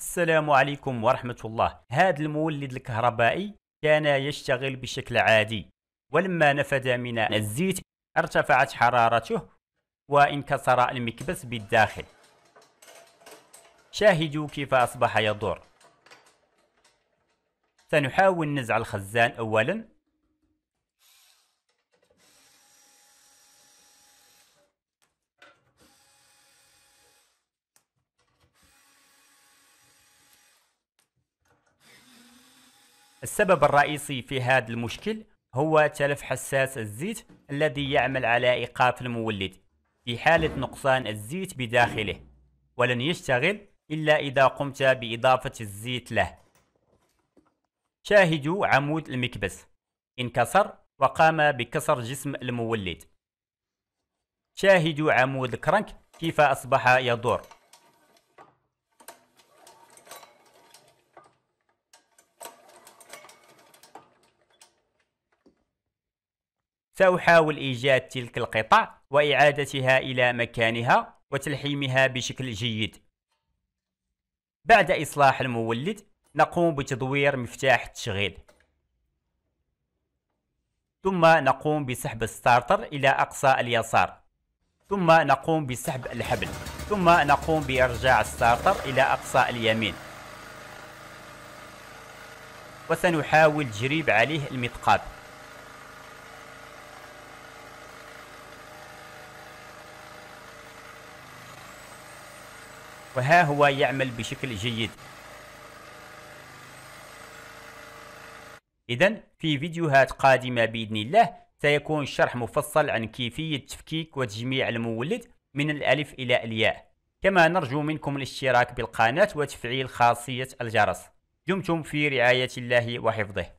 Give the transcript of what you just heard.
السلام عليكم ورحمة الله هذا المولد الكهربائي كان يشتغل بشكل عادي ولما نفذ من الزيت ارتفعت حرارته وانكسر المكبس بالداخل شاهدوا كيف أصبح يدور سنحاول نزع الخزان أولا السبب الرئيسي في هذا المشكل هو تلف حساس الزيت الذي يعمل على إيقاف المولد في حالة نقصان الزيت بداخله ولن يشتغل إلا إذا قمت بإضافة الزيت له شاهدوا عمود المكبس انكسر وقام بكسر جسم المولد شاهدوا عمود الكرنك كيف أصبح يدور سأحاول إيجاد تلك القطع وإعادتها إلى مكانها وتلحيمها بشكل جيد بعد إصلاح المولد نقوم بتدوير مفتاح التشغيل ثم نقوم بسحب الستارتر إلى أقصى اليسار ثم نقوم بسحب الحبل ثم نقوم بإرجاع الستارتر إلى أقصى اليمين وسنحاول تجريب عليه المثقاب وها هو يعمل بشكل جيد إذا في فيديوهات قادمة بإذن الله سيكون شرح مفصل عن كيفية تفكيك وتجميع المولد من الألف إلى الياء كما نرجو منكم الاشتراك بالقناة وتفعيل خاصية الجرس دمتم في رعاية الله وحفظه